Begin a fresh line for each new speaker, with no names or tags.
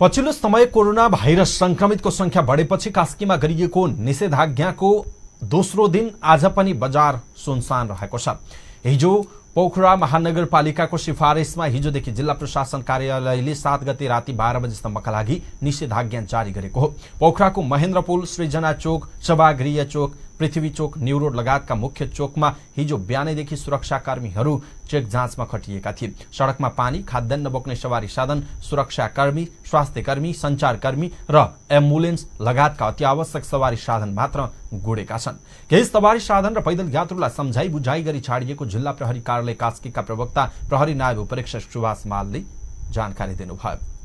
पछिल्लो समय corona virus संक्रमितको संख्या बढेपछि कास्कीमा गरिएको निषेधाज्ञाको दोस्रो दिन आज पनि बजार सुनसान रहेको छ हिजो पोखरा महानगरपालिकाको सिफारिसमा हिजोदेखि जिल्ला प्रशासन कार्यालयले सात गते राति बाह्र बजीसम्मका लागि निषेधाज्ञा जारी गरेको हो पोखराको महेन्द्र पुल सृजना चोक सभागृह चोक पृथ्वी चोक न्यू रोड लगायतका मुख्य चोकमा हिजो बिहानैदेखि सुरक्षाकर्मीहरू चेक जाँचमा खटिएका थिए सडकमा पानी खाद्यान्न बोक्ने सवारी साधन सुरक्षाकर्मी स्वास्थ्यकर्मी सञ्चारकर्मी र एम्बुलेन्स लगायतका अत्यावश्यक सवारी साधन मात्र गुडेका छन् केही सवारी साधन र पैदल यात्रुलाई सम्झाइ बुझाई गरी छाडिएको जिल्ला प्रहरी कार्यालय कास्कीका प्रवक्ता प्रहरी नायब उपरीक्षक सुभाष मालले जानकारी दिनुभयो